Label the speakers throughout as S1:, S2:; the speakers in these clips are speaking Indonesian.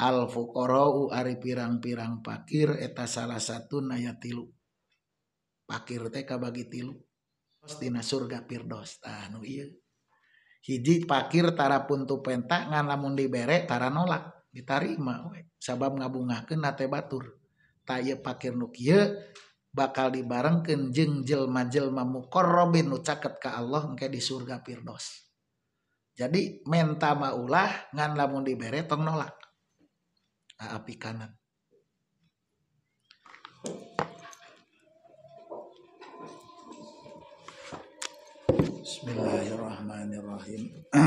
S1: alfuqaro Ari pirang-pirang pakir eta salah satu naya tilu pakir TK bagi tilu Utina surgapirdostanu iya hijik pakir tarapuntu pentangan namun diberektara nolak ditarrima sabab ngabunga ke nate batur taye pakir nuki kita bakal dibareng kenjeng jelma-jelma muqarrabin korobin ucaket ka Allah engke di surga pirdos Jadi menta maulah ngan lamun dibere tong nolak. api kanan. Bismillahirrahmanirrahim.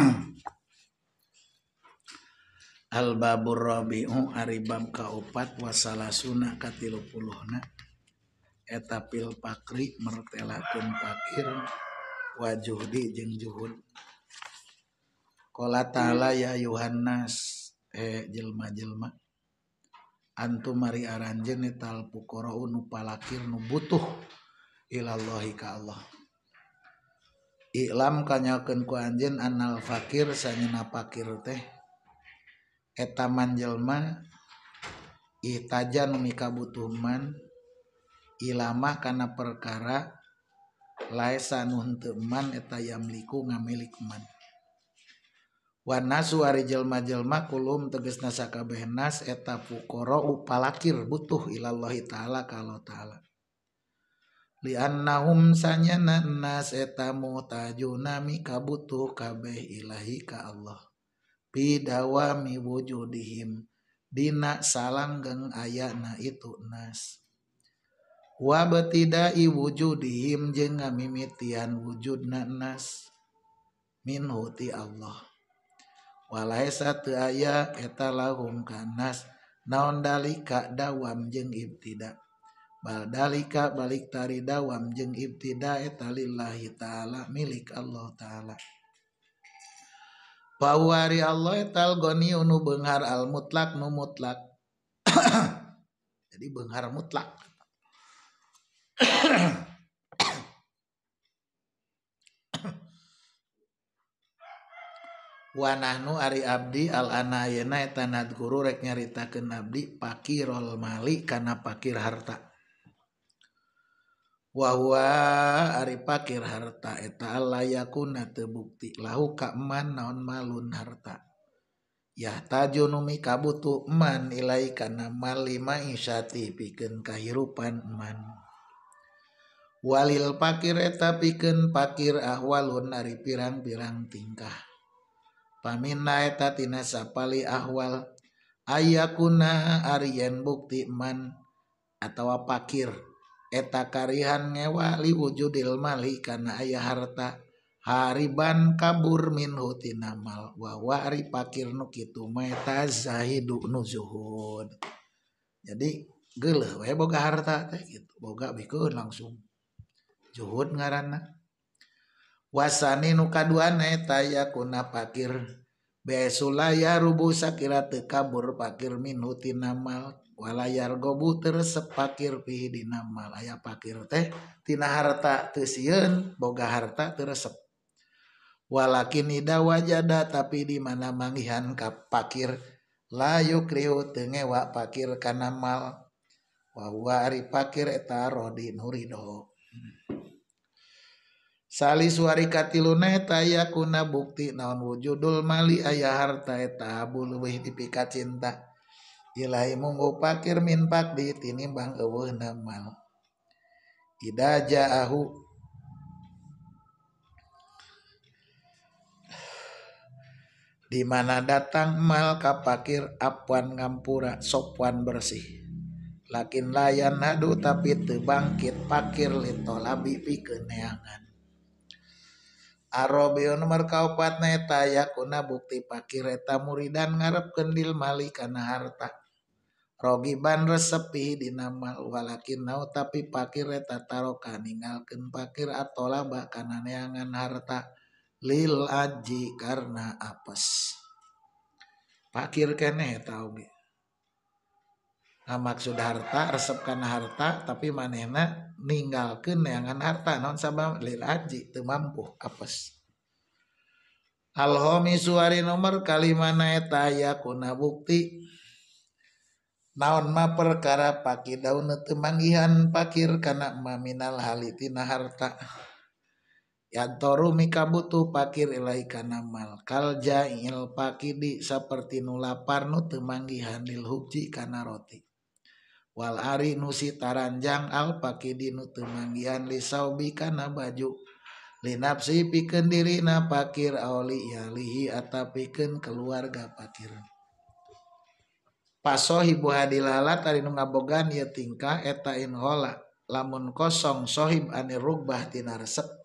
S1: Al-babur rabi'u kaupat wasalasuna katilupuluhna. eta pil Pakri merrtela kun fakir wajuddingjukola taala ya Yohanas eh, jlma-jelma Antumari Aaranjen italpuqaun nupakir nu butuh Ilallahhiika Allah Iam kanyaken kuanjin anal fakir sannyina fakir teh etaman jelma Ijan mikabutuman. Ilama karena perkara laan nunman etayammlikku ngamilikman Wanas suarijillmaj makulum terges nasakabeh nas eta fuqaro upalakir butuh ilallahhi ta'ala kalau ta'ala Li naumsanya na nas eteta mutajju nami ka butuh kabeh lahika Allahpidawamiwujudhimdina sala geng ayayak na itu nas wa betidai wujudihim jeung ngamimitian wujud nas min huti Allah walai satu aya eta lahum kanas naon dalika dawam jeng ibtida bal dalika balik tari dawam jeng ibtida eta lillahi taala milik Allah taala Pawari Allah etal goni unu benghar al mutlak nu mutlak. Jadi benghar mutlak Wanahnu Ari abdi alana yna tan nad guru rek nyarita ke nadi pakir roll mallik karena pakir hartawahwa Ari pakir hartaeta layakuna tebukti lahu Kaman naon malun harta yah tajunumi kabutuk man nilai karena malima isyaati piken ka kehidupan manku Walil pakir eta piken pakir ahwalun Ari pirang-birang tingkah paminaetatinaalili awal aya kuna Aryan buktiman atau pakir eta karihan ngewali wujudil mallik karena ayah harta hariban kabur Minhutinamal wa pakkirkihi nuzuhud jadi gel Boga harta itu boga bikin langsung ngaranna Wasani nukaduane tay kuna pakir besul ya rubuh Shakira te kabur pakir minutinamalwalayar gobu terep pakkir pidinamal aya pakir tehtina harta tu siun boga harta teresepwala ni dawa jada tapi dimana manghihan kap pakir layu krihu tengewa pakir kanmal wawaari pakkireta rodin hu Rihoho Sali suari katiluna eta aya kuna bukti naon wujudul mali aya harta eta abu leuwih cinta. Ilahi munggu pakir min pakdi tinimbang eueuhna mal. Ida ja'ahu di mana datang mal kapakir apuan ngampura sopuan bersih lakin layan hadu tapi tebangkit pakir lito labi pikeun neangan nomor kaupat neta yakuna bukti pakir eta muridan kendil mali kana harta. Rogiban resepi dinamal walakin nau tapi pakir eta taroka ninggalkeun pakir atau laba kana neangan harta lil aji karena apes. Pakir kene tau gitu. Ah, maksud harta resep karena harta tapi manehna ninggalkan neangan harta non sabab lil aji temampuh mampu apes alhomi suari nomor kalimana eta ya kuna bukti naon ma perkara paki daun temangihan pakir karena maminal halitina harta Ya toru mika butuh pakir ilai kana mal kalja il pakidi seperti nulapar nu temanggihan lil hukji kana roti Ari nusi taranjang alpaki dinu tumangian liau bi ka na bajulinafsi piken diri napakkir auli yaalihi ata piken keluarga pakkiran paso hibu hadilah latari ngabogan y tingka etainhola lamun kosong sohim anani rugbah Tinar seta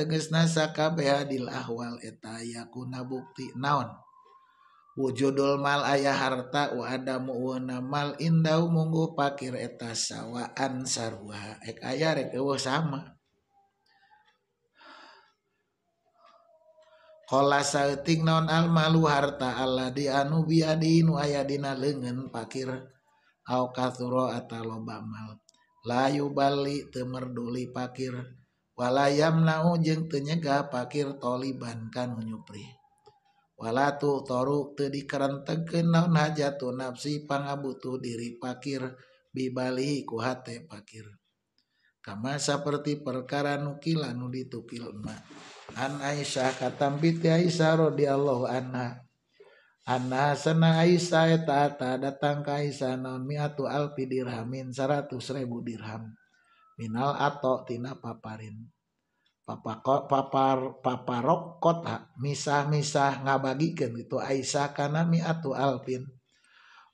S1: teges nasakab dilahwal eta aya ku na buti naonwujud ulmal ayah harta wa ada mumal inda mugu pakir eta sawan sarwahha ek aya rek samakola sautik non al-u harta Allah diau biu aya dina lengen pakir kau ka lobamal layu bai temer duli pakir. walayam nau jeng tenyega pakir toliban kan nyupri wala tu toruk te dikerentegen naon hajatu nafsi pangabutuh diri pakir bibali kuhate pakir kama seperti perkara nukila nu ditukil ma an Aisyah katam piti Aisyah radhiyallahu anha anna sana Aisyah eta datang ka Aisyah naun miatu alpi dirhamin seratus ribu dirham minal atau tina paparin papakot papar paparok ha misah-misah ngabagikan gitu Aisyah mi miatu Alvin,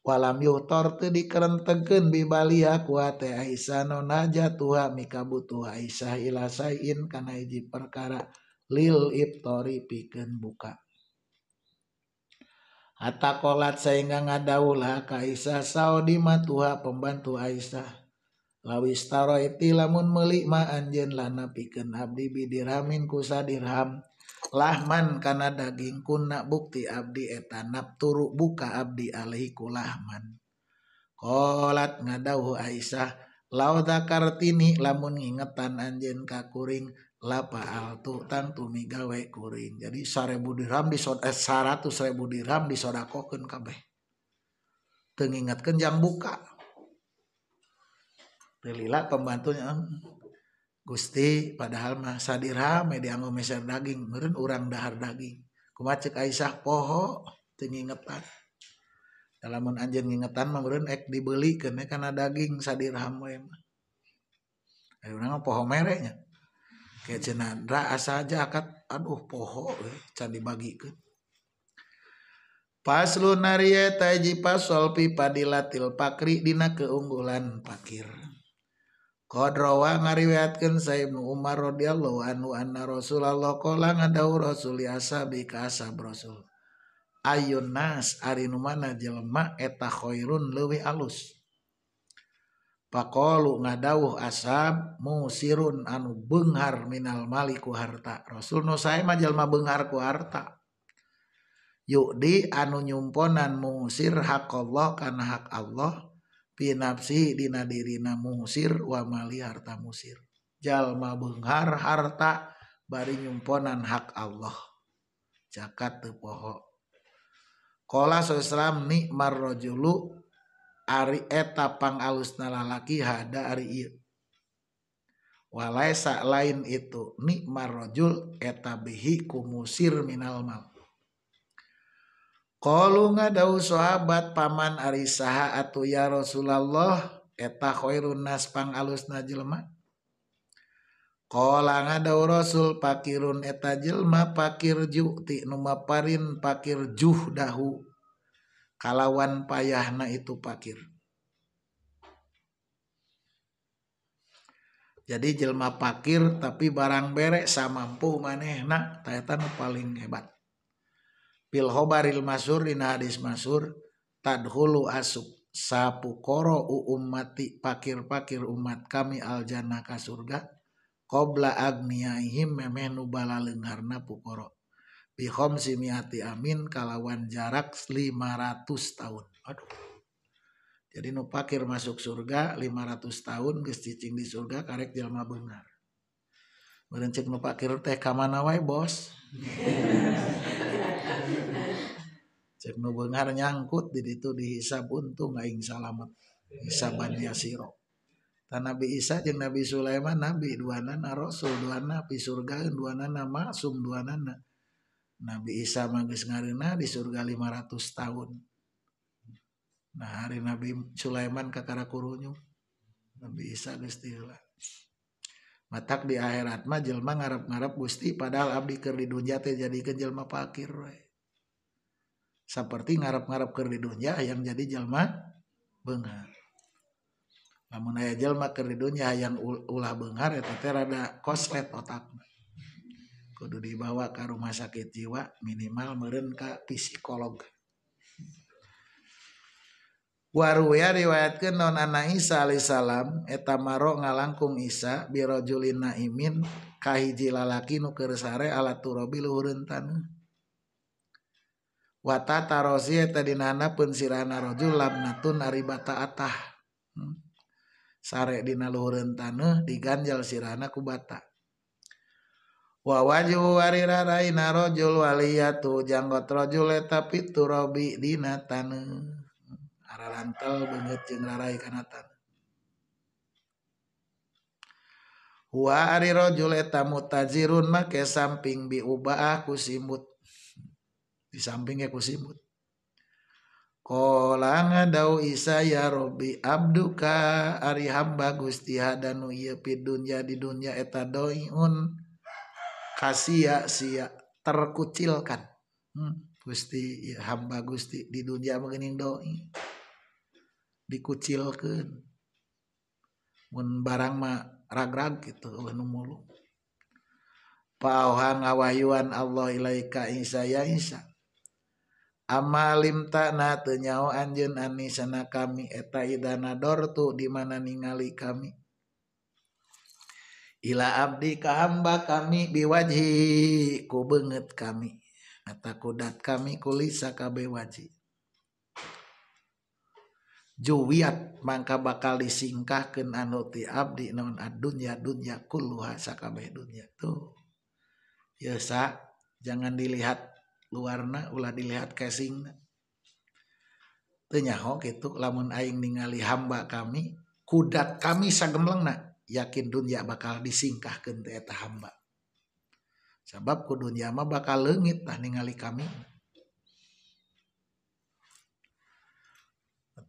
S1: walam yutor di dikerentegkeun bibaliha ku teh Aisyah nona jatuha mika butuh Aisyah ilasain karena Iji perkara lil iptori piken buka Atakolat sehingga ngadaulah Kaisah Saudi matuha pembantu Aisyah lawitararoiti lamun melikma anjlah napiken Abdi Bi raminkusadirhamlahman karena dagingkun nak bukti Abdi eteta na turruk buka Abdi ahikulahmankolat ngadahu Aisah lauta kartini lamun ngingtan anj kakuring lapaal tuh Tantu miwe kuriing jadi sarebu dirambi soda 1000.000 dirambi soda koken kabeh penggingat kejang bukalah la pembantunya Gusti padahal sadgo daging orang dahar dagingisah poho dalam ngetan dibeli kenek karena dagingho merek cenandra aja aduh poho bagi ke pas pad Pakri Dina keunggulan pakir wartawanwa nga riwehatken sa mu umaar rodlo anuan rasul lo ko nga daw rasul asa bi ka asab brosul Ayyu nas arinu mana jelma etakhoirun luwi alus pakolo nga dauh asab musiun anu benghar minal maliku harta Rasulul say ma jelma benghar ku harta Yukdi anu nyponan muusir haqlokana hak Allah, pinapsi dina dirina musir wa mali harta musir jalma benghar harta bari nyumponan hak Allah cakat teu poho Kola sosram ni marrojulu ari eta pang alusna lalaki hada ari ieu. Walaisa lain itu ni marrojul eta bihi kumusir minal mal. Qalu ngadau sahabat paman arisaha atau ya Rasulullah eta khairun nas pang alus najilma. Qala ngadau Rasul pakirun eta jelma pakir ju ti numaparin pakir juh dahu kalawan payahna itu pakir jadi jelma pakir tapi barang bere mampu manehna tayatan paling hebat Pil hobaril masur dina hadis masur tadhulu asuk sapu koro u ummati pakir-pakir umat kami aljana ka surga agnia ihim memenu lengarna pukoro bihom simiati amin kalawan jarak lima ratus tahun aduh jadi nu pakir masuk surga lima ratus tahun gesticing cicing di surga karek jelma benar merencik nu pakir teh kamana wae bos cek nu bengar nyangkut di ditu dihisab untung aing salamet hisabannya siro Tan Nabi Isa jeung Nabi Sulaiman Nabi duana na Rasul duana pi surga duana na maksum duana na Nabi Isa magis ngarina di surga 500 tahun nah hari Nabi Sulaiman kakara kurunyu Nabi Isa geus tak di airat mah Jelma ngarap-gararap Gusti padahal Abdi keridho Ja jadi ke Jelma Pakir Roy seperti ngarep-gararap keridhunya yang jadi Jelma Bengar namun Jelma keriddunya yang Ulah Bengar yatete ada koslet otakdu dibawa ke rumah sakit jiwa minimal merengkap psikolog yang riwayat nasa Aihissalam etro ngalangkung issa bir namin kahiji lalaki nu hmm. sare ala tu luuren tanu Wataroana la na sadina luuren tanu diganjal sihana kubata Wawaira nawali janggottarobidina tanu. rarantel banget jeung rarai kanatan Huwa ari rajul eta mutajirun make samping bi ubaah ku simut. Di sampingnya ku simut. Qala ngadau Isa ya Robi abduka ari hamba Gusti hadanu ieu pi dunya di dunya eta doiun kasia sia terkucilkan. Hmm, Gusti ya hamba Gusti di dunia mengening doi. dikucilkan membaang maraga gitu leungulu pauuhanwayuan Allah ilaiikasa amalim tannya anjen sana kamiay tuh di manaali kami Ila Abdi ke hamba kami biwajiku banget kami atau kudat kami kulisakabB wajib juwit maka bakal disingkahkenti non ad jangan dilihat luarna lah dilihat casingnya lamuning ningali hamba kami kudat kami sang lena yakin dunianya bakal disingkah kenteta hamba sabab kudunyama bakal legittah ningali kami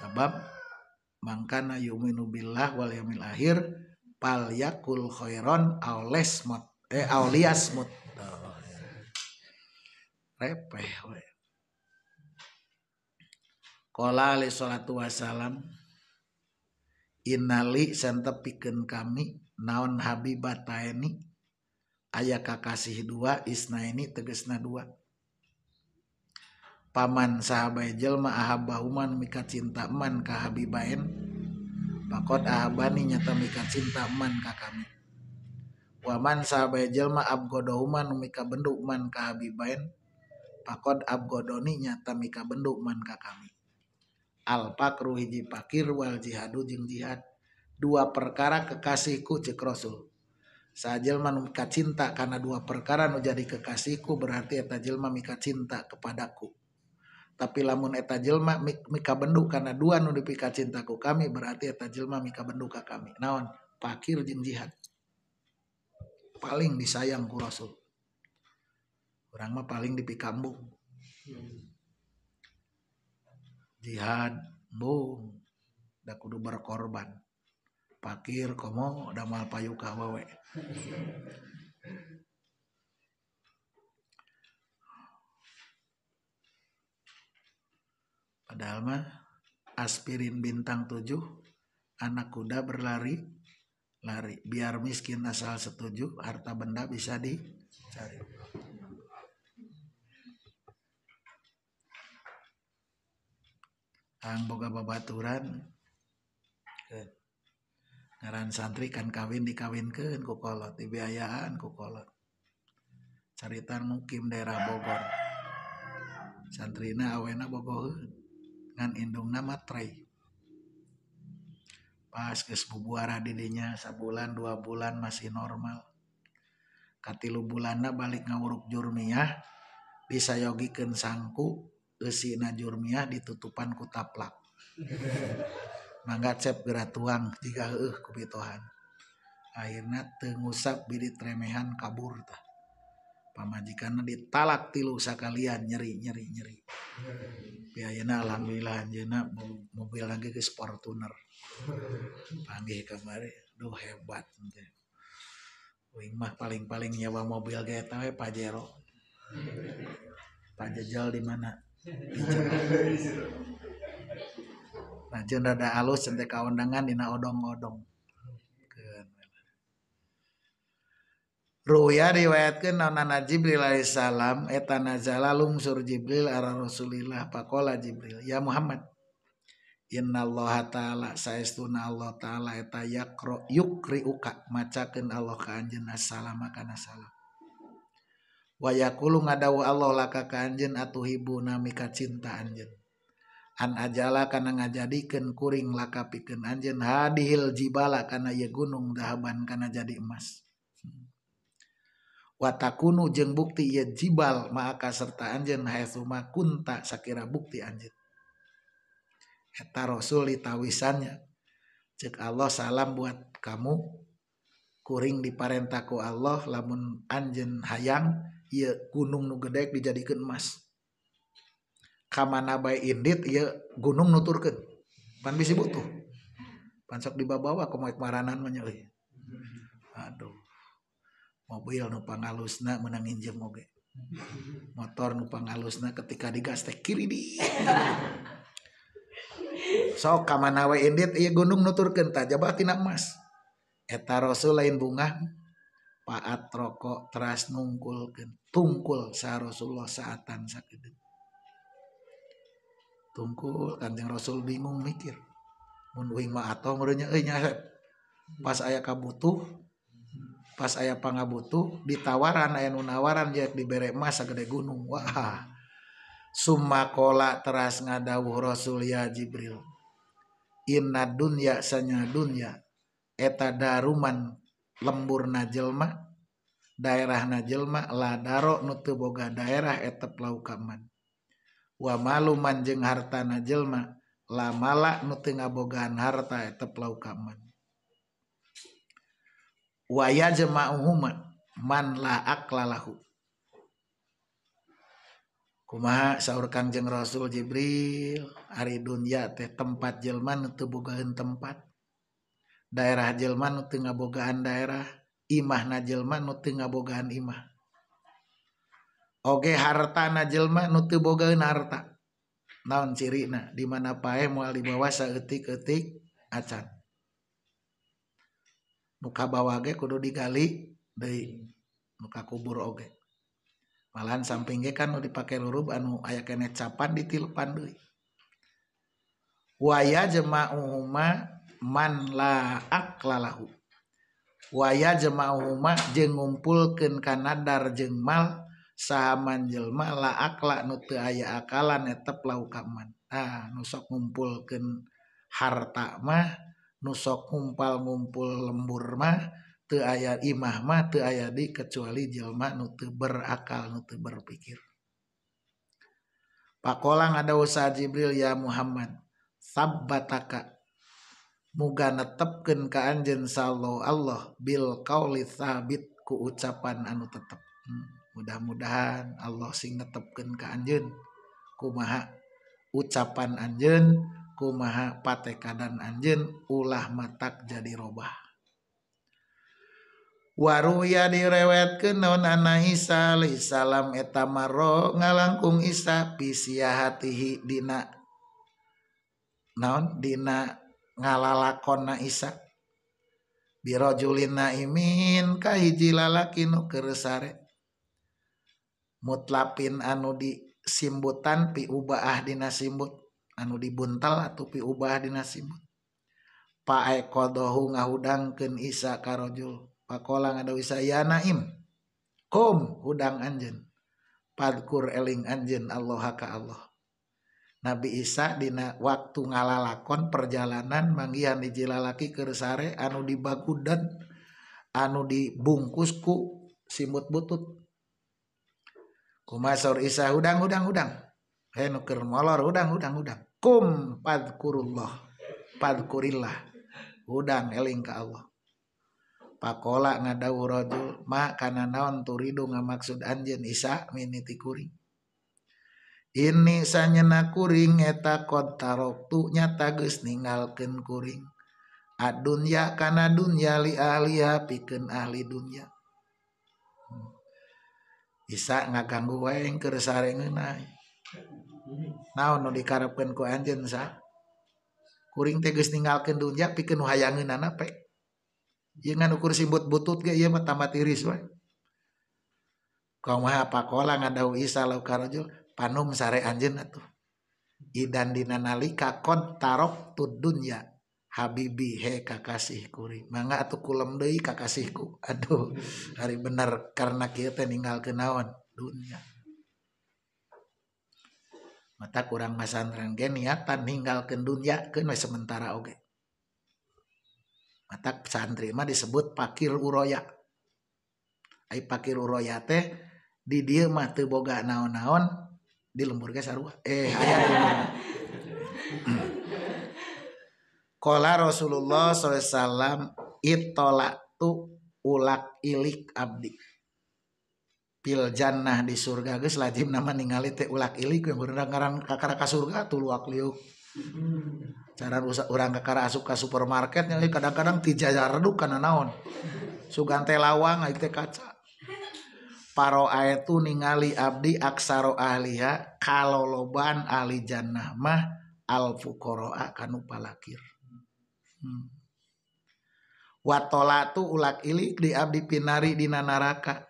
S1: sabab mangkana yuminu billah wal yamil akhir pal yakul khairon aules mot eh aulias mot repeh we. Kola li salatu wassalam Innali santepikeun kami naon habibataini aya kakasih dua isna ini tegesna dua paman sahabat jelma ahabahuman mika cinta man ka habibain pakot ahabani nyata mika cinta man ka kami waman sahabat jelma abgodohuman mika benduk man ka habibain pakot abgodoni nyata mika benduk man ka kami al pakru pakir wal jihadu jing jihad dua perkara kekasihku cek rasul Sajelma mika cinta karena dua perkara nu jadi kekasihku berarti eta jelma mika cinta kepadaku tapi lamun eta jelma mika benduk karena dua nu cintaku kami berarti eta jelma mika benduk kami naon pakir jin jihad paling disayang ku rasul orang mah paling dipikambung jihad bung da kudu berkorban pakir komo damal payuka wawe Padahal mah aspirin bintang 7 anak kuda berlari lari biar miskin asal setuju harta benda bisa dicari. Ang boga babaturan eh, ngaran santri kan kawin dikawinkeun ku kolot dibiayaan ku kolot caritan mukim daerah Bogor santrina awena Bogor ngan indung nama tray pas ke sebuah didinya sebulan dua bulan masih normal katilu bulana balik ngawuruk jurmiah ken sangku eusina jurmiah ditutupan kutaplak mangga cep geura tuang jika heueuh ku akhirnya tengusap teu bidit remehan kabur tah pamajikan nanti talak tilu sakalian nyeri nyeri nyeri biayana ya alhamdulillah anjeuna ya mobil lagi ke sport tuner. panggil kemarin, duh hebat nanti Wing mah paling-paling nyawa mobil kayak tahu Pajero. Pajajal di mana? Nah, cenah ada alus kawan dengan dina odong-odong. ya riwayatatkan na jibril Aihissalamanlalung sur jibril a rasulillah pak jibril ya Muhammad Inallahala Allah taalaro yukkri uka macaken Allah ke as wayakulu nga ada wa Allah lajen at hibu naika cinta anj an ajalah karena nga jadiken kuring laka piken anjen hadihil jibala karena ye gunung daban karena jadi emas. watakunu jeng bukti ya jibal maka serta anjen hayatuma kunta sakira bukti anjen eta rasul ditawisannya cek Allah salam buat kamu kuring diparentaku Allah lamun anjen hayang ya gunung nu gedek dijadikan emas kamana bay indit ya gunung nuturkan pan bisi butuh Pan sok dibawa ke moek maranan menyeli aduh pang menang motor nupang halusna ketika digatek kiri di so gunungturken Raul lain bungaat rokok teras nungkul tungkul sah Rasulullah saatatan sakit tungkul Kanjeng Rasul bingung mikir pas aya Ka butuh pas ayah butuh ditawaran ayah nunawaran di berek emas gede gunung wah summa kola teras ngadawuh rasul ya jibril inna dunya sanya dunya eta daruman lembur najelma daerah najelma ladaro nutu boga daerah eta laukaman wa malu manjeng harta najelma lamala nutu ngabogaan harta eta laukaman ma sauur Kanjeng Rasul Jibril Arinja tempat Jemangaan tempat daerah Jeman ngabogaan daerah Imah Jelmabogaan Imah Oke harta Jelmatugaan harta ciri dimana paalibawaketik muka kudu digali kubur oge mal samping kan dipakai huruf anu ayacapan ditilpanduwi waya jemama man laakkla waya jemaah umama je ngumpulken Kanadar jengmal sama jelma laaklak nutu ayalan etap lauka ah, nusok ngumpulken hartamah ke nusok ngumpal ngumpul lembur mah te ayat imah mah te ayat di kecuali jelma nu berakal nu berpikir berpikir Pakolang ada usaha Jibril ya Muhammad sabbataka muga netepkeun ka anjen salo Allah bil qauli sabit ku ucapan anu tetep hmm, mudah-mudahan Allah sing netepkeun ka anjeun kumaha ucapan anjeun maha pateka dan anj ulah matak jadi rubah waru ya direwet ke nonnaanasaihissalam etamarro ngalangkung issha pisia hatihi Di noondina ngalala kon na Isha biro Julilinaminkahhiji lalaki ke mutlapin anu diimbutan piubahahdinanasimbutan anu dibuntal atau piubah Pak Eko Dohu ngahudang ken isa karojul pakola wisa ya naim kom hudang anjen padkur eling anjen Allah haka Allah Nabi Isa dina waktu ngalalakon perjalanan manggihan dijilalaki kersare anu dan anu dibungkusku simut butut kumasor Isa hudang hudang hudang Henuker molor hudang hudang hudang kum padkurullah padkurillah udang eling ke Allah pakola ngadawu rojul ma kana naon turidu ngamaksud anjen isa miniti kuring ini sanyena kuring eta kota tu nyata gus ningalkeun kuring adunya kana dunya li alia, piken ahli dunya Isa ngaganggu wae keur naon nu dikarepkeun ku anjeun sa kuring teh geus ninggalkeun dunya pikeun nu hayangeunana pe ieu ngan ukur simbut butut ge ieu mah tamat tiris we kumaha pakola ngadau isa lau panum sare anjeun atuh idan dina nalika kon tarok tu dunya habibi he kakasih kuring mangga atuh kulem deui kakasihku aduh hari bener karena kita teh ninggalkeun dunia. dunya mata kurang masan ge niatan ninggalkeun ke dunia we sementara oke. mata santri mah disebut pakir uroya ai pakir uroya teh di dia mah teu boga naon-naon di lembur ge sarua eh aya Kola hmm. Rasulullah SAW itolak tu ulak ilik abdi Jannah di surga guys laji nama ningali surga tuh cara us urang ke asuka supermarketnya kadang-kadang ti red karena naon sugante lawang kaca para aya itu ningali Abdi aksara ahiya kalau loban Ali Jannah mah alpuqaro pala hmm. wattu ulalik di Abdi Pinari dinaraka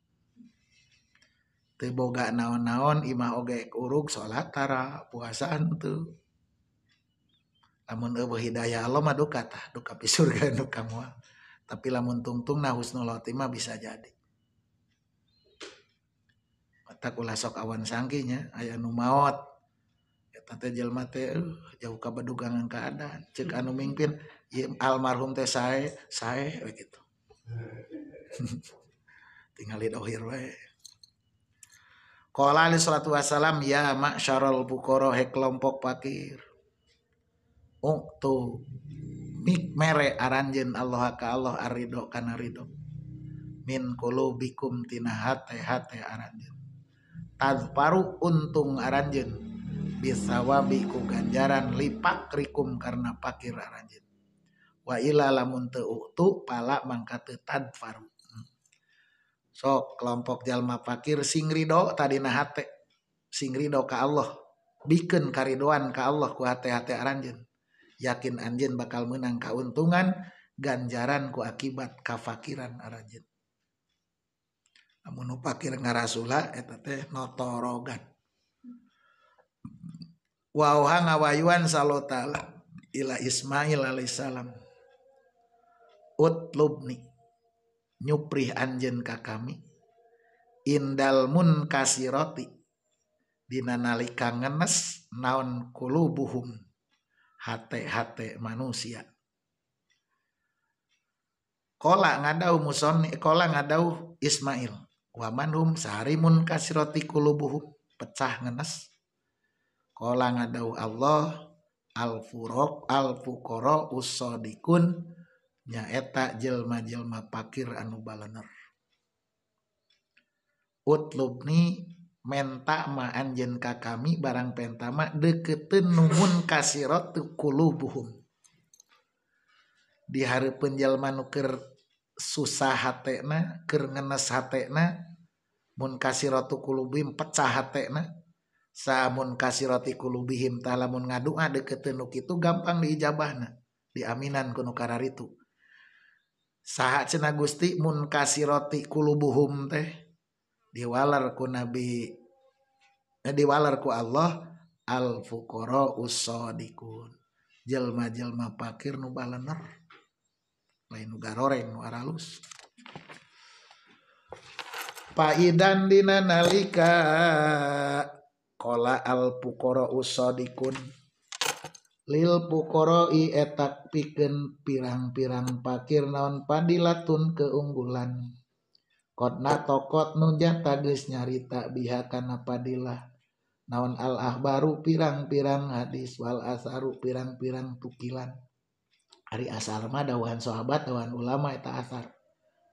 S1: teboga naon-naon imah oge uruk sholat tara puasa namun lamun ewe hidayah Allah mah duka tah duka surga duka moal tapi lamun tungtung nah husnul khotimah bisa jadi tak ulah sok awan sangkinya ayah nu maot eta ya teh jelma teh jauh ka badugangan keadaan cek anu mimpin almarhum teh saya sae Tinggalin tinggal dohir wae Kala alaihi salatu wassalam ya ma'syarul bukoro he kelompok pakir, Uktu mik mere aranjen Allah ka Allah arido kana rido. Min kulubikum tina hate hate aranjen. Tadparu untung aranjen. bisa wabiku ganjaran lipak rikum karena pakir aranjen. Wa ila lamun te uktu pala mangkate teu sok kelompok jalma fakir sing ridho tadi nahate sing ridho ka Allah bikin karidoan ka Allah ku hati-hati aranjen yakin anjen bakal menang keuntungan ganjaran ku akibat kafakiran aranjin namun fakir ngarasula etate notorogan wauha ngawayuan salotala ila Ismail alaihissalam utlubni nyuprih anjen ka kami indal mun kasiroti dina nalika ngenes naon kulubuhum hate-hate manusia kola ngadau musoni kola ngadau Ismail wamanhum saharimun kasiroti kulubuhum pecah ngenes kola ngadau Allah al furok al fukoro usodikun ak jelmajelma Pakir Anu Balener utni men maan jengka kami barang pentama de ketenungmun kasihroukulu di hari penjel manukir susah hatnakerngenes Hanamunkasiroukulu bim pecahna samun kasih rotikulu bihim taalamun nga de keuk itu gampang diijabahna diminan kunu karar itu cena Gustimunkasi roti kulu buhum teh diwalarku nabi eh, diwalarku Allah alfuqaro dikun jillmaj mair nubalener lain paidandina nalikakola alpuqaro dikun Kh puqaroi etak piken pirang- pirang pakir naon padilaun keunggulan kodna tokot nujak tadis nyari tak biha karena apadlah naon alahbaru pirang-pirarang hadis Wal asharu pirang-pirarang pukilan hari asar mahan sahabatwan ulama ashar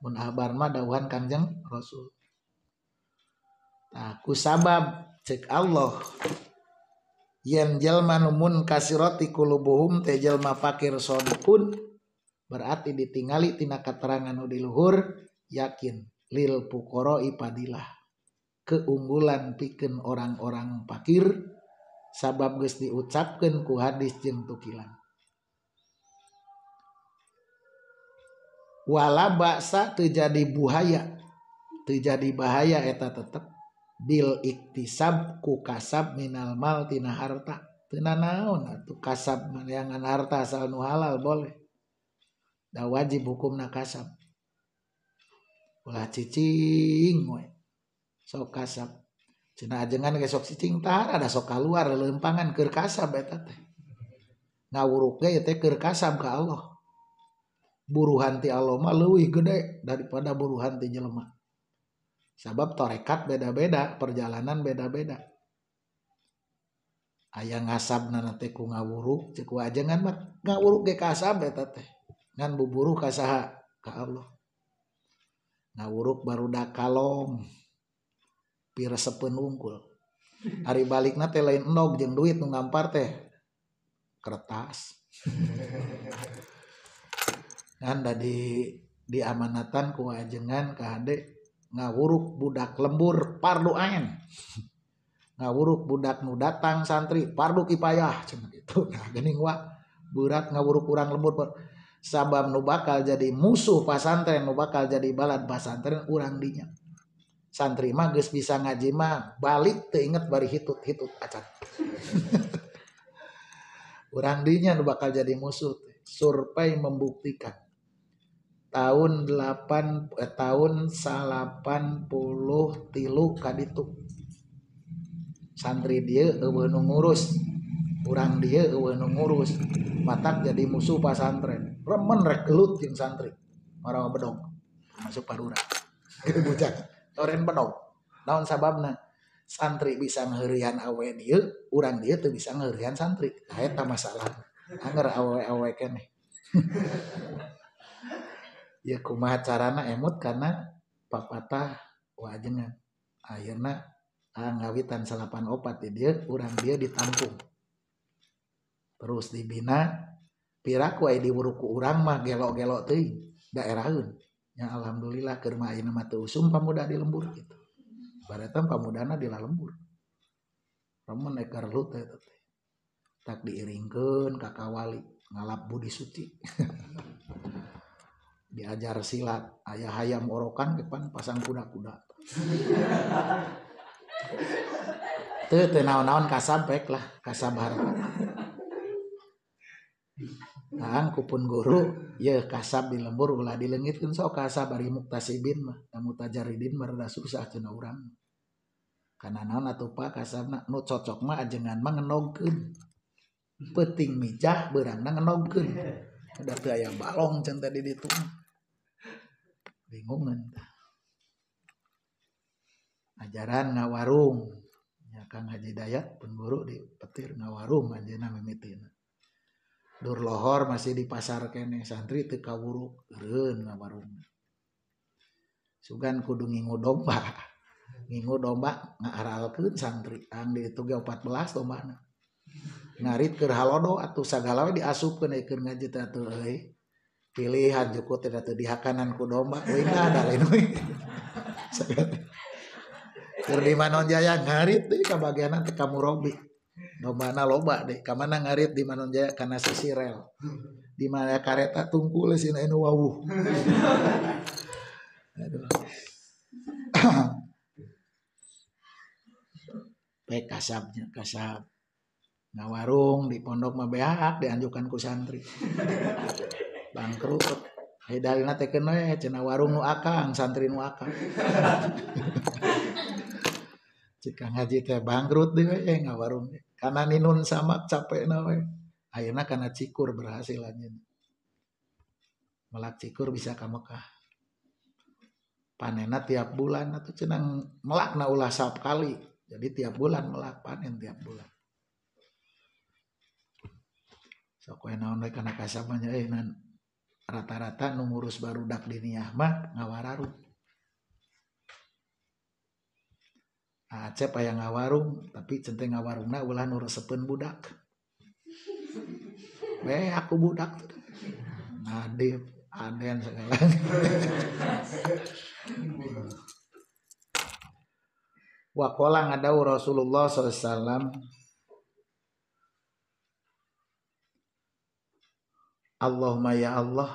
S1: Munabarmawan Kanjeng Rasul takku sabab cek Allah yen jelma numun kasiroti kulubuhum teh jelma fakir sodikun berarti ditingali tina keterangan di luhur yakin lil pukoro ipadilah keunggulan piken orang-orang fakir sabab geus diucapkan ku hadis jeng tukilan wala baksa terjadi buhaya terjadi bahaya eta tetap itisab kuab Min Maltina harta kasab harta selalu halal boleh wajib hukum sooknta ada soka luar lempanganker kasab ngawur Allahburu hanti Allah maluwi gede daripadaburu hantinya lemak Sebab torekat beda-beda, perjalanan beda-beda. Ayah ngasab nanate ku ngawuru, cek ngan mat ngawuru ke kasab eta ya, teh. Ngan buburu kasaha ka Allah. ngawuru baru kalong pira sepenungkul Hari balik nate lain enok jeng duit nu ngampar teh. Kertas. Ngan dadi di diamanatan ku ajengan ka ngawuruk budak lembur pardu aen ngawuruk budak nu datang santri pardu kipayah cuman itu nah gening wa berat ngawuruk kurang lembur sabab nu bakal jadi musuh pasantren nu bakal jadi balad pasantren urang dinya santri mah geus bisa ngaji mah balik teu inget bari hitut-hitut acak urang dinya nu bakal jadi musuh survei membuktikan tahun 8 eh, tahun 80 tilu kaditu santri dia eueuh ngurus urang dia eueuh ngurus matak jadi musuh pasantren remen rek gelut jeung santri marawa bedong masuk parura gitu bujang toren bedog naon sababna santri bisa ngeurian awe dia urang dia tuh bisa ngeurian santri nah eta masalah anger awe awe keneh ke macarana emut karena Pak patah wajengan airna anggawitan ah, salapan obat dia kurang dia ditampung terus dibinapira diuku umah gelok-gelok daerahun Alhamdulillah kemainmuda di lemburtan pemudana dila lembur tak diiringkan Kakakwali ngalap Budi Suci jadi ajar silat ayah ayam orokan depan pasang kuda-kuda-on kas sampailah kas kupun guru ye kas lemburu lah dilengitkan so kasari muktasimah kamu tajdinrada susah ce orang karena naon atau pak kas cocokmahjengan menge peting mijah beran ayam balong tadi ditunggu bin ajaran ngawarungnya hajidayat penburuk di petir Nawarung Durlohor masih dipasarkan yangng santri tekawurruk su ku domba domba santri 14 ngarit Hal atau segala dia keai ngaji pilihan cukup tidak tuh ku domba wina ada lain Keur di Manon Jaya ngarit deh kebagian nanti nanti kamu Robi. Dombana loba deh ka ngarit di Manon Jaya sisi rel. Di mana kereta tungkul sina sini wawuh. Aduh. Baik kasabnya kasab. ngawarung di pondok mabehak ku santri bangkrut Hidalna teh kena cina warung nu akang santri nu akang Jika ngaji teh bangkrut deui eh warung karena ninun sama capek nawe akhirnya karena cikur berhasil aja melak cikur bisa ke Mekah panena tiap bulan atau cenang melak na ulah sap kali jadi tiap bulan melak panen tiap bulan sok naon karena kasih kasamanya eh nan rata-rata nungurus baru dak diniah mah ngawararung nah, Acep ayah ngawarung tapi centeng ngawarungna ulah sepen budak Be aku budak tuh. Aden segala. Wakola ngadau Rasulullah SAW. Allahumma ya Allah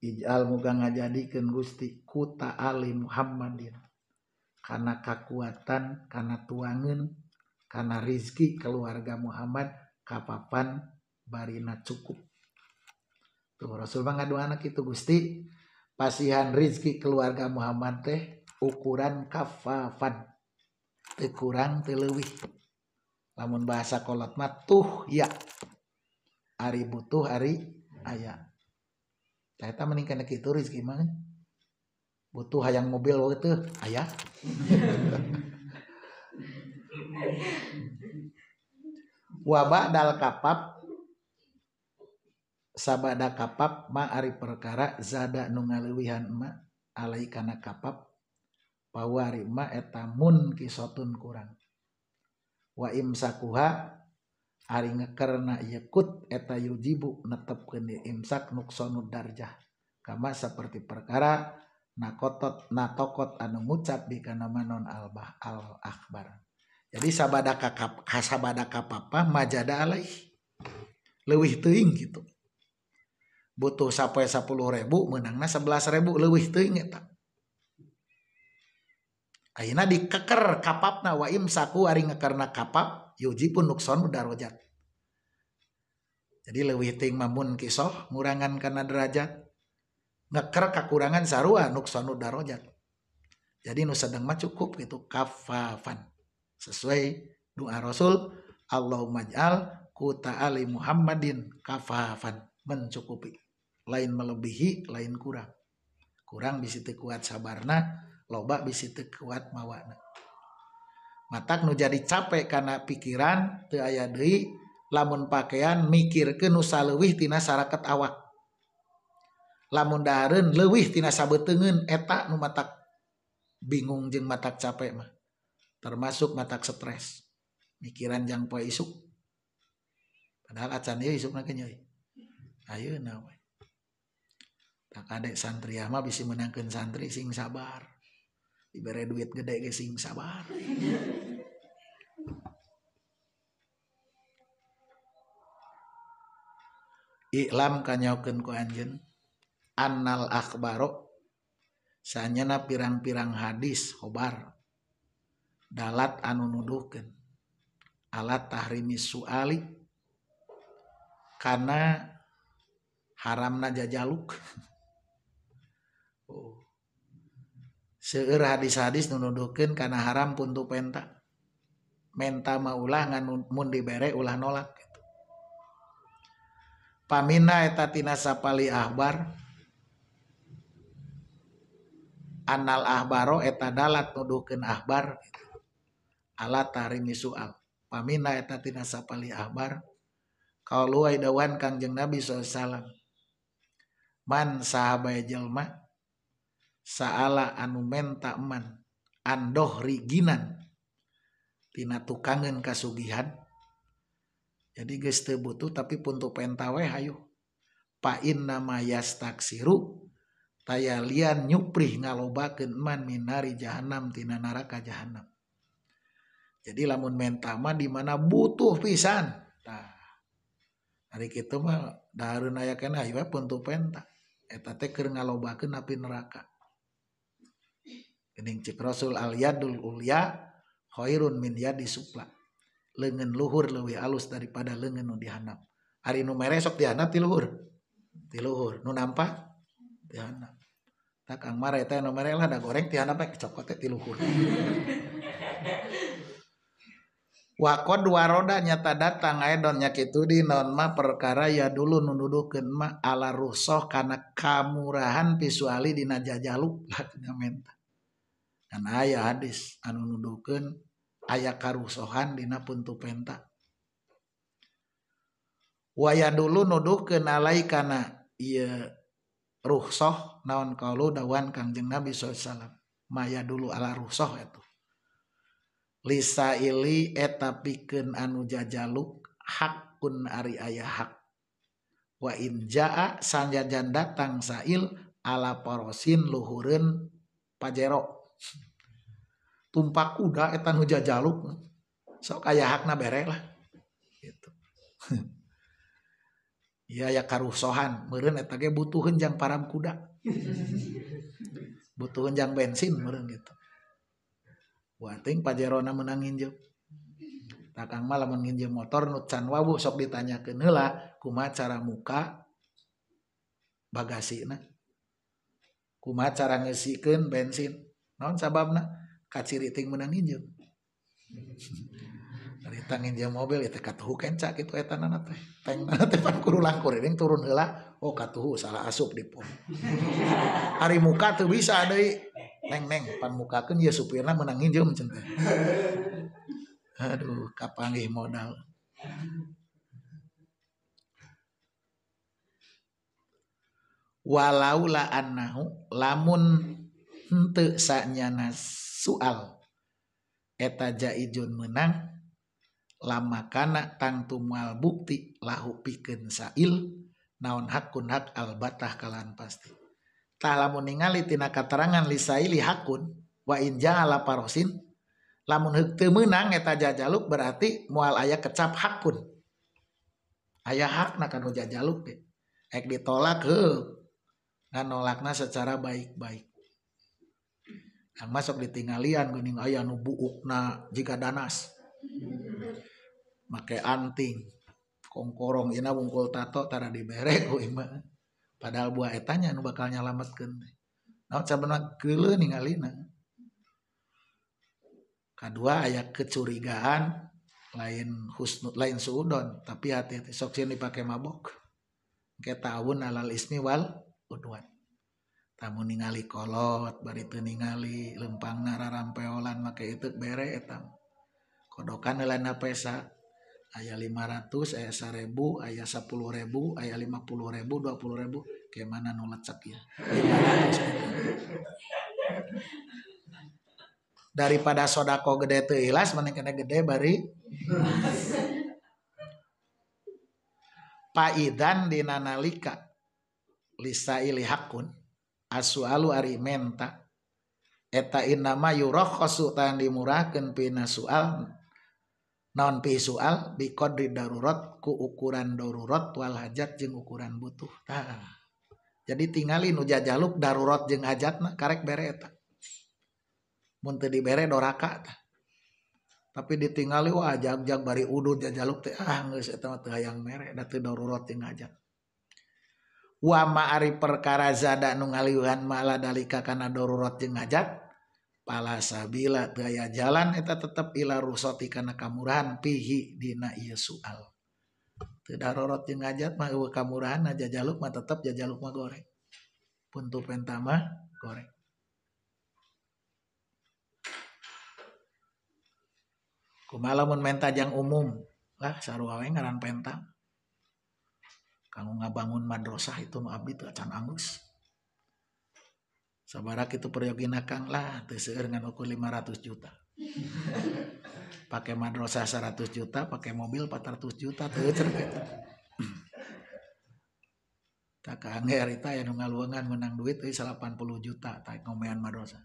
S1: ijal muka ngajadikan Gusti kuta ta'ali Muhammadin karena kekuatan karena tuangan karena rizki keluarga Muhammad kapapan barina cukup tuh Rasul bangga dua anak itu Gusti pasihan rizki keluarga Muhammad teh ukuran kafafan tekurang telewih. Namun bahasa kolot matuh ya Ari butuh Ari ayah Ternyata meningkat itu rezeki mana butuh hayang mobil waktu itu ayah wabak dal kapap sabada kapap ma ari perkara zada nungaluihan ma alai kana kapap pawari ma etamun kisotun kurang wa imsakuha Ari ngekerna yekut iya eta yujibu netepkeun imsak nuksonu darjah kama seperti perkara nakotot natokot anu ngucap di kana non albah al akbar jadi sabada kakap kasabada kapapa majada alaih lewih teuing gitu butuh sapoe 10 ribu menangna 11 ribu lebih teuing eta Aina dikeker kapapna wa imsaku ari ngekerna kapap yuji pun nukson darajat jadi lebih ting mamun kisoh ngurangan karena derajat ngeker kekurangan sarua nukson darajat jadi nu sedang mah cukup gitu kafafan sesuai doa Rasul Allahumma ja'al kuta ali Muhammadin kafafan mencukupi lain melebihi lain kurang kurang bisa kuat sabarna loba bisa kuat mawarna. mata nu jadi capek karena pikiran tuh ayadri lamun pakaian mikir ke Nusa lewihtina saarakat awak lamun lewih Ti sabegen etak nu mata bingung jeng mata capek mah termasuk matak stress mikiran yang poi isukdek santrimah bisa menangkan santri sing sabart bere duit gede sing sabar anal akbarok sayanya na pirang-pirang hadiskhobar dalat anu nuduken alattahali karena haram najajaluk dan rahishadis nuudken karena haram untuk penta menta maulahngan diber ulah nolak paminaeta Akbar anal Akbaro et Akbar alamina Akbar kalauaiwanjeng nabi man sahabat jelmaah salah anu menman andohginantina kanggen kasugihan jadi geste butuh tapi untuk pentaweh hayayo paintna takru tay nyupri ngalo baken man minari jahanamtinanaraka jahanam jadi lamunmentama dimana butuh pisan hari itumah darun pentaetaker ngalo baken na neraka Kening cik Rasul al yadul ulya khairun min yadi supla. Lengan luhur lebih alus daripada lengan nu dihanap. Hari nu meresok tiluhur, dihanap ti luhur. Ti luhur nu nampa dihanap. Tak ang mare teh nu mere lah da goreng dihanap bae kecokot tiluhur. ti luhur. Wakon dua roda nyata datang aya don nyakitu di non ma perkara ya dulu nunuduhkeun ma ala rusoh karena kamurahan visuali dina jajaluk menta aya hadis anu nuduken aya kasohandinapuntu penta waya dulu nudu ke nala karena iya ruhso naon kalau dawan kanjeng nabi so sala May dulu Allahruhso itu lisaili tapi piken anu jajaluk hakkun Ari ayah hak wa ja sanjajan datang sail ala porossin luhurun Pajero sendiri kudaan huja jaluk sok kayak hakna berek lah ya sohan me butuhjang param kuda butuhjang bensin me gitujeron menang takang malam menginjem motor Nusan wabu sok ditanya kenela kuma cara muka bagasi kuma cara ngesken bensin non sababna kaciri ting menang dari tangin jam mobil ya katuhu kencak itu eta nana teh teng nana teh pan kuru langkur ya ini turun heula oh katuhu salah asup di pom hari muka tuh bisa ada neng neng pan kan ya supirna menang nginjem cenah aduh kapanggih modal walaula annahu lamun ente sanyana soal eta jaijun menang lama kana tangtu mual bukti lahu pikeun sail naon hakun hak albatah kalan pasti tah lamun ningali tina katerangan lisaili hakun wa in ala parosin lamun heukteu menang eta jajaluk berarti mual aya kecap hakun aya hakna nakan jajaluk deh ek ditolak heuh nolakna secara baik-baik yang masuk di tinggalian, gening ayah nu buukna jika danas make anting kongkorong ina bungkul tato tara diberek ku ima padahal buah etanya nu bakal nyalametkeun naon sabenerna nih ningalina kedua ayat kecurigaan lain husnud lain suudon tapi hati-hati sok pakai mabok ke alal ismi wal udwan tamu ningali kolot baritu ningali lempang nara rampeolan make itu bere etam kodokan nilai pesa ayah ratus ayah seribu ayah sepuluh ribu ayah puluh ribu dua puluh ribu kemana nolat lecek ya daripada sodako gede itu ilas mana kena gede bari paidan dinanalika lisa ilihakun selalu arimentaetana yang dimur pin non pis di ko darurot ku ukuran darurot wal hajat jeng ukuran butuh ta jadi tinggalin nuja jaluk darurot jejat karek-bere di beredoraka tapi ditingali wa ajajakbar udhu ja jaluk yang merektt wa ma'ari perkara zada nu ngaliuhan mala dalika kana darurat jeung ngajak pala sabila daya jalan eta tetep ila rusoti kana kamurahan pihi dina ieu soal teu darurat jeung ngajak mah kamurahan aja jaluk mah tetep jajaluk mah goreng puntu pentama goreng kumalamun menta jang umum lah sarua we ngaran pentang nggak bangun madrasah itu abdi itu acan angus sabar itu nakang lah terseir dengan ukur 500 juta pakai madrasah 100 juta pakai mobil 400 juta tuh cerita tak kanger itu yang ngaluangan menang duit itu 80 juta tak ngomean madrasah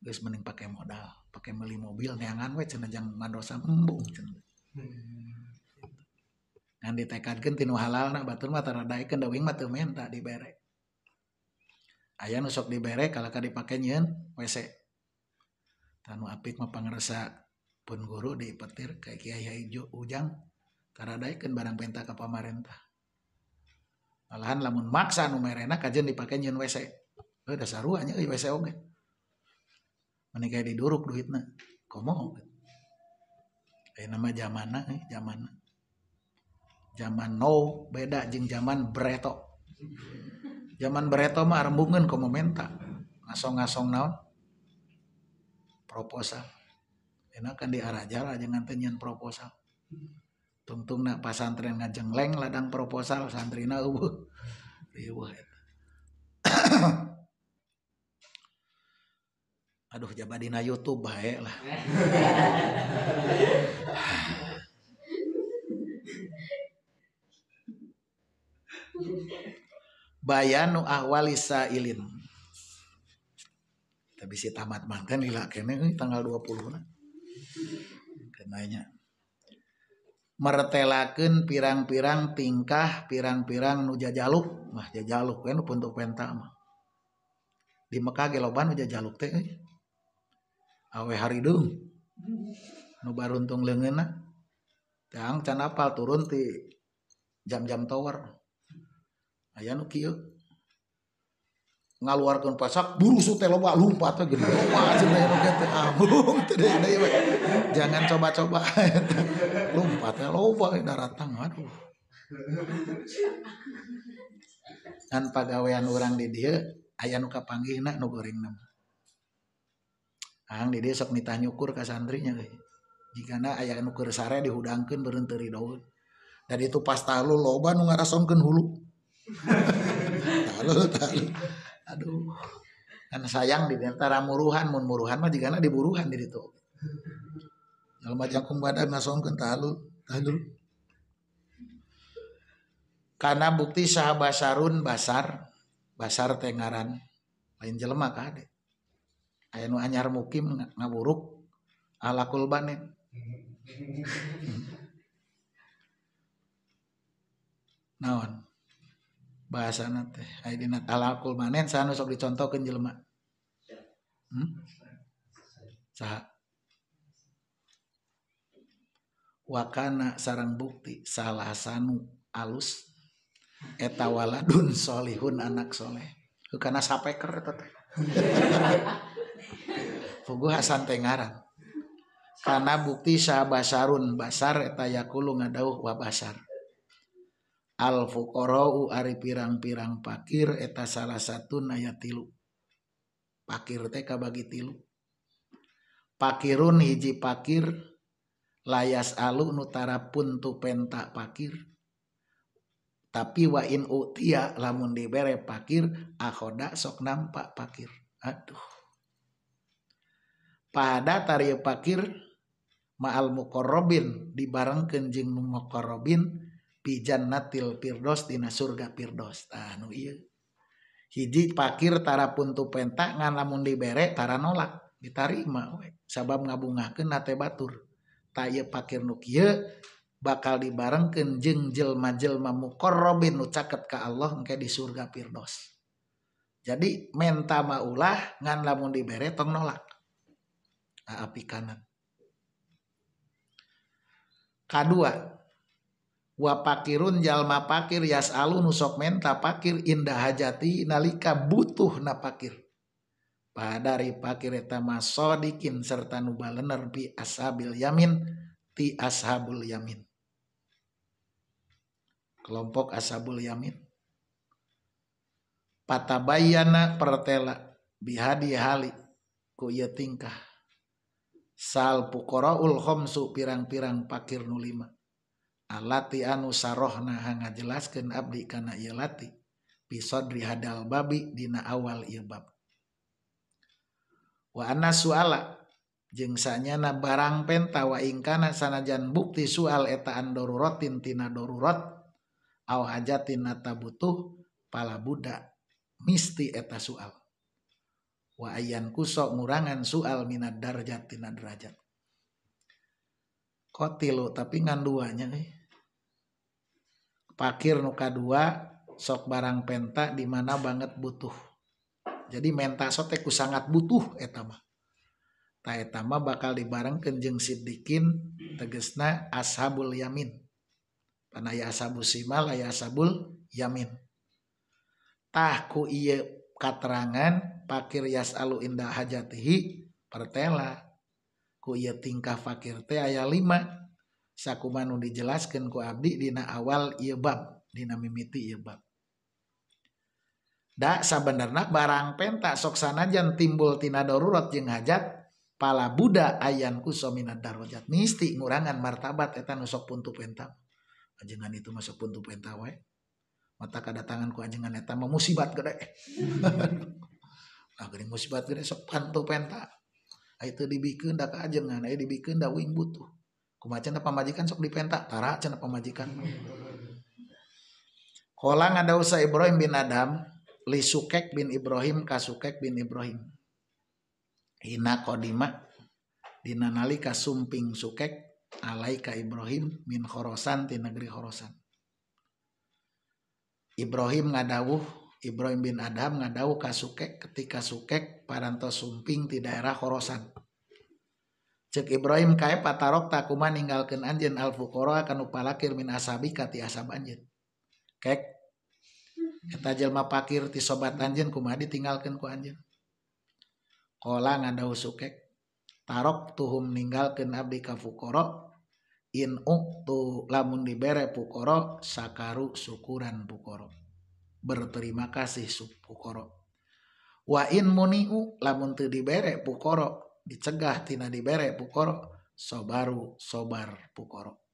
S1: guys mending pakai modal pakai beli mobil neangan we cenah madrasah embung ditekad hal ayaah nusok diberre kalaukah dipakaien WC apik mau pengersak pun guru di petir kayak Kyai hijau ujang karenaken barang penta ke pamarintah alahan lamun maksa numer enak aja dipakai WC duit zaman zaman zaman now beda jeng zaman breto zaman breto mah rembungan ke momentum, ngasong-ngasong naon proposal enak kan di arah jalan jangan tenyen proposal tungtung nak ngajeng leng ladang proposal santri na ubu riwah aduh jabadina YouTube baik lah Bayanu ahwali sailin. Tapi si tamat mantan lila kene tanggal 20 nah. Kenanya. Mertelakeun pirang-pirang tingkah pirang-pirang nu jajaluk, mah jajaluk kan untuk penta mah. Di Mekah geloban nu jajaluk teh euy. Awe haridung. Nu baruntung leungeunna. Tang can apal turun ti jam-jam tower aya nu kieu ngaluarkeun pasak buru su teh loba lumpat gede, loba jeung aya nu teh amung teh deui we jangan coba-coba lumpat teh loba daratang aduh kan pagawean orang di dia ayah nu kapanggih nak nu goreng nama ang di dia sok nitah nyukur ke santrinya jika na ayah nu keur sare dihudangkeun beureun teu daun dan itu pas talu loba nu ngarasongkeun hulu talu talu aduh kan sayang di antara muruhan mun muruhan mah jigana diburuhan di ditu jelema jangkung badan nasongkeun talu talu karena bukti sahabat sarun basar basar tengaran lain jelema kade aya nu anyar mukim ngaburuk ala kulbanin naon bahasa nanti nate aidina aku manen sanu sok dicontohkan jelema hmm? saha wakana sarang bukti salah sanu alus etawaladun solihun anak soleh karena sapeker tete Fugu Hasan Tengaran karena bukti sah basarun basar eta yakulu wabasar al fuqara'u ari pirang-pirang pakir eta salah satu naya tilu pakir teh kabagi tilu pakirun hiji pakir layas alu nutara pun tu penta pakir tapi wa in utia lamun dibere pakir akhoda sok nampak pakir aduh pada tari pakir ma'al mukorobin dibareng kenjing mukorobin Pijan natiil pirdos dina surga pirdos tah nu hiji pakir tara puntu penta ngan lamun dibere tara nolak ditarima we sabab ngabungahkeun nate batur taye pakir nu kieu bakal dibarengkeun jeung jelma-jelma robin nu caket ka Allah engke di surga pirdos jadi menta maulah ngan lamun dibere tong nolak api kanan kadua wa pakirun jalma pakir yasalu nusok menta pakir indah hajati nalika butuh na pakir padari pakir etama masodikin serta nubalener bi ashabil yamin ti ashabul yamin kelompok ashabul yamin patabayana pertela bihadi hali ku tingkah sal pukoroul khomsu pirang-pirang pakir nulima alati anu sarohna hanga jelaskeun abdi kana ia lati pisodri hadal babi dina awal ieu bab wa anna suala jeung sanyana barang penta wa ingkana sanajan bukti sual eta andorurotin tina darurat au hajatin nata butuh pala budak misti eta sual wa ayan kusok murangan sual minad darjat tina derajat kotilo tapi ngan duanya eh pakir nuka dua sok barang penta di mana banget butuh jadi menta soteku sangat butuh etama ta etama bakal dibareng kenjeng sidikin tegesna ashabul yamin panaya ashabul simal ya ashabul yamin tahku iya katerangan pakir yas alu indah hajatihi pertela ku iya tingkah fakir teh ayat lima akumanu dijelaskan ku Abdi dina awal bab dinami miti yebabndasa beernak barang pentak soksanajan timbultinaadorurot jeng ngajat pala Buda ayayanku suamina dar wajat mistikurangan martabat nusok untuk pentang ajengan itu masuk untuk penta mata ka tangan keajeangan me musibat ke mutu penta itu dibinda kejengan dibi butuh kumacan pamajikan sok dipenta tara cenah pamajikan Kola ada usah Ibrahim bin Adam li Sukek bin Ibrahim ka bin Ibrahim hina kodima dina nalika sumping Sukek alai ka Ibrahim min Khorosan di negeri Khorosan Ibrahim ngadawuh Ibrahim bin Adam ngadawuh ka ketika Sukek parantos sumping di daerah Khorosan cek Ibrahim kae patarok takuma ninggalkeun anjeun al fuqara kana palakir min asabi ka ti asab anjeun kek eta jelma pakir ti sobat anjeun kumaha ditinggalkeun ku anjeun qala ngadau sukek tarok tuhum ninggalkan abdi ka fuqara in tu lamun dibere fuqara sakaru syukuran fuqara berterima kasih fukoro. wa in muniu lamun teu dibere fukoro dicegah tina dibere pukoro sobaru sobar pukoro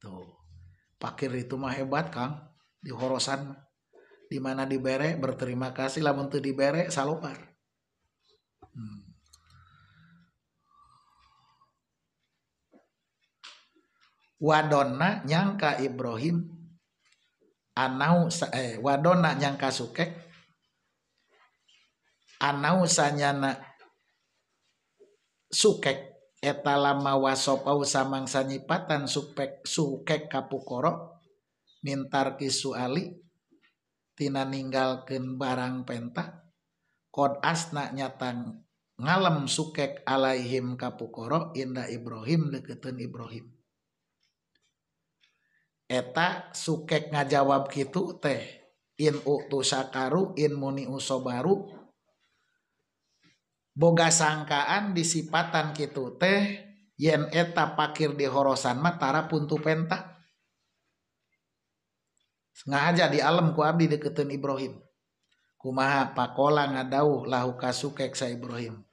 S1: tuh pakir itu mah hebat kang di horosan di mana dibere berterima kasih lah untuk dibere salopar hmm. wadona nyangka Ibrahim anau eh, wadona nyangka sukek anau sanyana Sukek eta lama was pau samangsa nyiipatan sukek sukek kapukoro, mintar ki suali,tina ningken barang penta, kod asna nyatang ngalem sukek aaihim kapukoro, inda Ibrahim neketen Ibrahim. Eta sukek ngajawab gitu teh in utuakau inmuni usobau, boga sangkaan disipatan kitu teh yen eta pakir di horosan mah tara puntu penta sengaja di alam ku abdi deketin Ibrahim kumaha pakola ngadauh lahu kasukek sa Ibrahim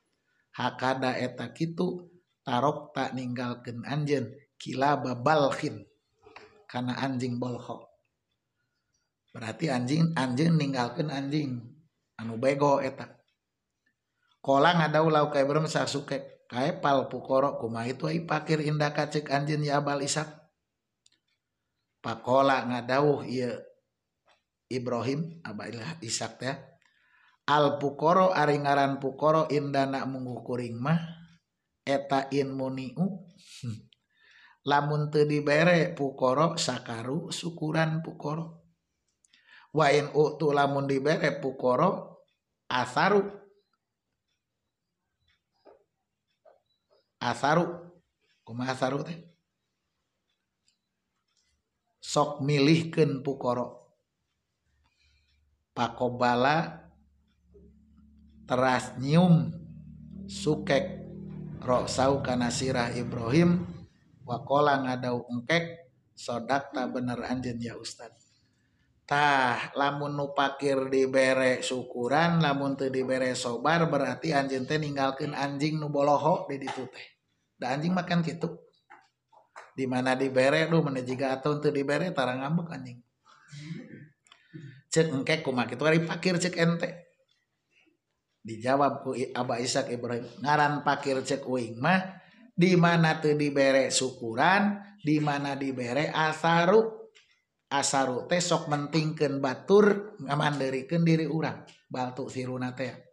S1: hakada eta kitu tarok tak ninggalkan anjen kila babalkin karena anjing bolho berarti anjing anjing ninggalkan anjing anu bego etak nga suke kapukoro ku pakir inda kacik anj is pakkola nga dauh Ibrahim abalah is alpuqaro ariaran pukoro indaak mugukurring mah eta inmun la dire pukoro sakarusukuran pukoro wa lamun diberre pukoro asharu asaru kuma asaru teh sok milihkeun pukoro pakobala teras nyium sukek roksau kana sirah Ibrahim wakola ngadau engkek sodakta bener anjen ya Ustad tah lamun nu pakir dibere syukuran lamun di dibere sobar berarti anjing teh ninggalkeun anjing nu boloho di ditu teh da anjing makan kitu di mana dibere lu mana jiga atau di dibere tarang ngambek anjing cek engke kumaha kitu ari pakir cek ente dijawab ku Aba Isak Ibrahim ngaran pakir cek wing mah di mana teu dibere syukuran di mana dibere asaruk. asartesok mentingkan batur ngaman dari ken diri urang batuk siunanate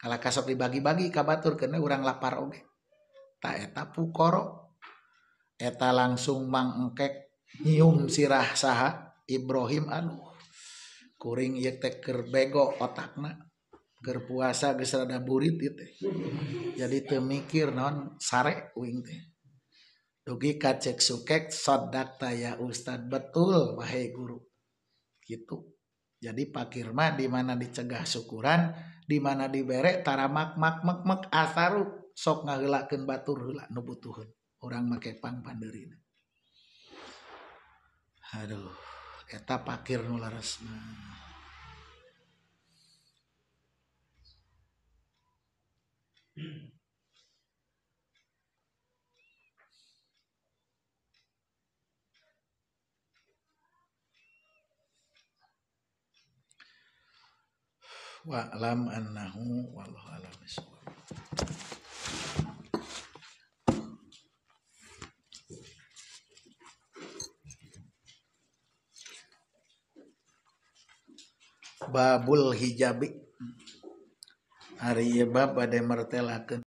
S1: kalau kasok dibagi-bagi ka batur ke orangrang lapar oke takro eta langsung mangkeknyium sirahaha Ibrahim anu kuring ykerbego otakna gerpuasa gesserada buriit itu jadi demikir non sare wing teh dugi kacek sukek sodak taya ustad betul wahai guru gitu jadi pakirma di mana dicegah syukuran di mana diberek tara mak mak mak mak asaru sok ngagelakeun batur lah, nubutuhun. orang make pang panderin. aduh eta pakir nularas. laras hmm wa alam annahu wallahu alam babul hijabi hari ieu bab bade martelakeun